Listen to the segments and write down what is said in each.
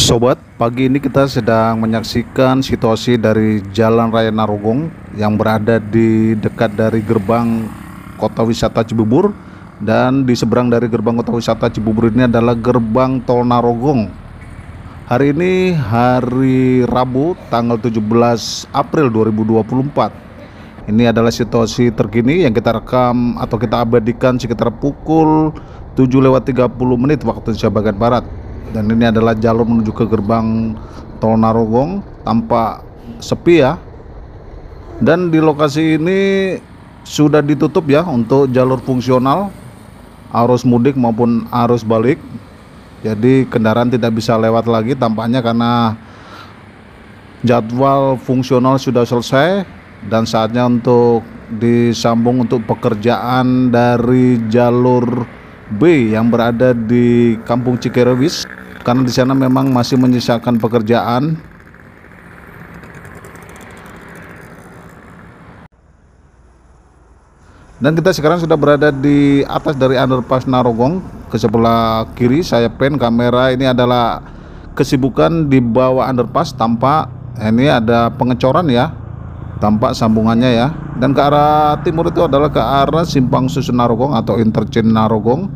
Sobat, pagi ini kita sedang menyaksikan situasi dari Jalan Raya Narogong yang berada di dekat dari gerbang kota wisata Cibubur dan di seberang dari gerbang kota wisata Cibubur ini adalah gerbang tol Narogong. Hari ini hari Rabu tanggal 17 April 2024. Ini adalah situasi terkini yang kita rekam atau kita abadikan sekitar pukul 7 lewat 30 menit waktu Indonesia bagian barat dan ini adalah jalur menuju ke gerbang tol Narogong tampak sepi ya dan di lokasi ini sudah ditutup ya untuk jalur fungsional arus mudik maupun arus balik jadi kendaraan tidak bisa lewat lagi tampaknya karena jadwal fungsional sudah selesai dan saatnya untuk disambung untuk pekerjaan dari jalur B yang berada di Kampung Cikerewis karena di sana memang masih menyisakan pekerjaan Dan kita sekarang sudah berada di atas dari underpass Narogong ke sebelah kiri saya pen kamera ini adalah kesibukan di bawah underpass tampak ini ada pengecoran ya tampak sambungannya ya dan ke arah timur itu adalah ke arah simpang susun Narogong atau interchange Narogong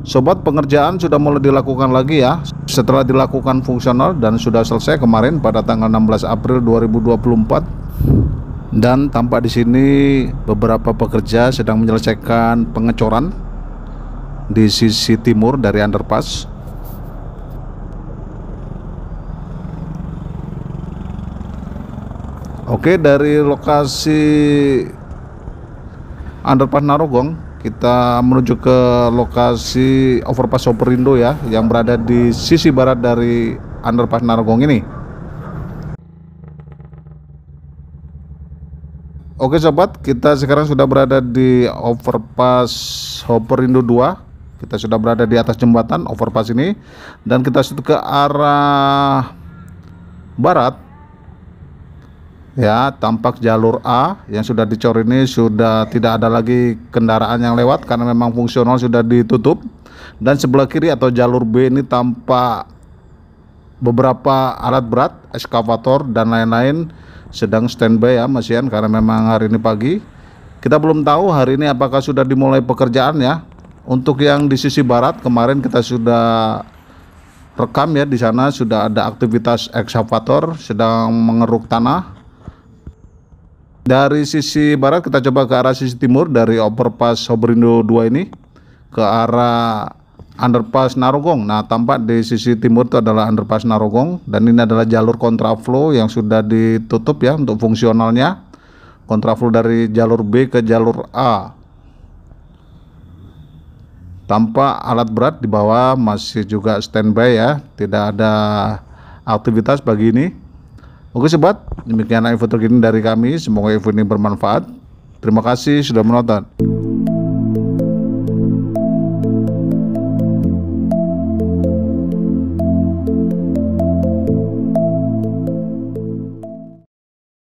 Sobat pengerjaan sudah mulai dilakukan lagi ya setelah dilakukan fungsional dan sudah selesai kemarin pada tanggal 16 April 2024 dan tampak di sini beberapa pekerja sedang menyelesaikan pengecoran di sisi timur dari underpass Oke dari lokasi underpass Narogong kita menuju ke lokasi overpass Soperindo ya yang berada di sisi barat dari underpass Narogong ini Oke sobat, kita sekarang sudah berada di overpass Hoperindo 2 Kita sudah berada di atas jembatan overpass ini Dan kita ke arah barat ya tampak jalur A yang sudah dicor ini sudah tidak ada lagi kendaraan yang lewat karena memang fungsional sudah ditutup dan sebelah kiri atau jalur B ini tampak beberapa alat berat eskavator dan lain-lain sedang standby ya Mas Ian karena memang hari ini pagi kita belum tahu hari ini apakah sudah dimulai pekerjaan ya untuk yang di sisi barat kemarin kita sudah rekam ya di sana sudah ada aktivitas ekskavator sedang mengeruk tanah dari sisi barat kita coba ke arah sisi timur dari overpass Sobrindo 2 ini ke arah underpass Narogong. Nah, tampak di sisi timur itu adalah underpass Narogong dan ini adalah jalur kontraflow yang sudah ditutup ya untuk fungsionalnya. Kontraflow dari jalur B ke jalur A. Tanpa alat berat di bawah masih juga standby ya, tidak ada aktivitas bagi ini. Oke sobat, demikian info terkini dari kami. Semoga info ini bermanfaat. Terima kasih sudah menonton.